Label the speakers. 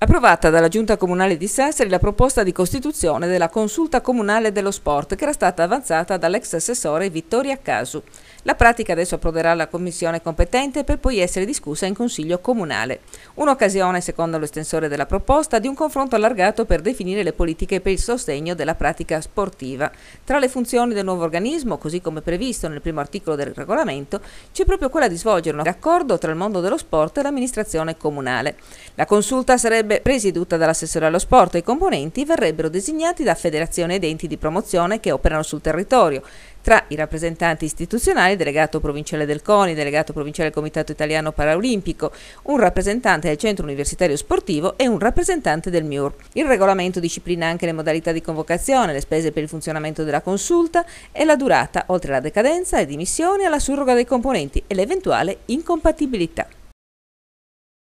Speaker 1: Approvata dalla Giunta Comunale di Sassari la proposta di costituzione della Consulta Comunale dello Sport che era stata avanzata dall'ex assessore Vittoria Casu. La pratica adesso approderà alla commissione competente per poi essere discussa in Consiglio Comunale. Un'occasione, secondo l'estensore della proposta, di un confronto allargato per definire le politiche per il sostegno della pratica sportiva. Tra le funzioni del nuovo organismo, così come previsto nel primo articolo del regolamento, c'è proprio quella di svolgere un accordo tra il mondo dello sport e l'amministrazione comunale. La consulta sarebbe sarebbe presieduta dall'assessore allo sport e i componenti verrebbero designati da federazione ed enti di promozione che operano sul territorio. Tra i rappresentanti istituzionali, delegato provinciale del CONI, delegato provinciale del Comitato Italiano Paralimpico, un rappresentante del Centro Universitario Sportivo e un rappresentante del MIUR. Il regolamento disciplina anche le modalità di convocazione, le spese per il funzionamento della consulta e la durata, oltre alla decadenza, le dimissioni, alla surroga dei componenti e l'eventuale incompatibilità.